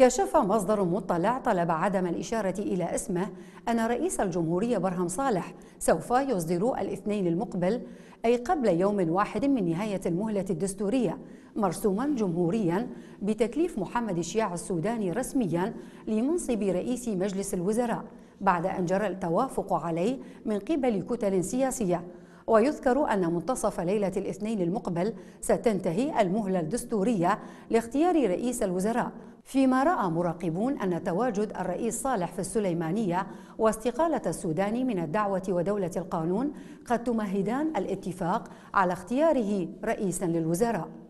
كشف مصدر مطلع طلب عدم الإشارة إلى اسمه أن رئيس الجمهورية برهم صالح سوف يصدر الاثنين المقبل أي قبل يوم واحد من نهاية المهلة الدستورية مرسوما جمهوريا بتكليف محمد الشيع السوداني رسميا لمنصب رئيس مجلس الوزراء بعد أن جرى التوافق عليه من قبل كتل سياسية ويذكر أن منتصف ليلة الاثنين المقبل ستنتهي المهلة الدستورية لاختيار رئيس الوزراء فيما رأى مراقبون أن تواجد الرئيس صالح في السليمانية واستقالة السودان من الدعوة ودولة القانون قد تمهدان الاتفاق على اختياره رئيسا للوزراء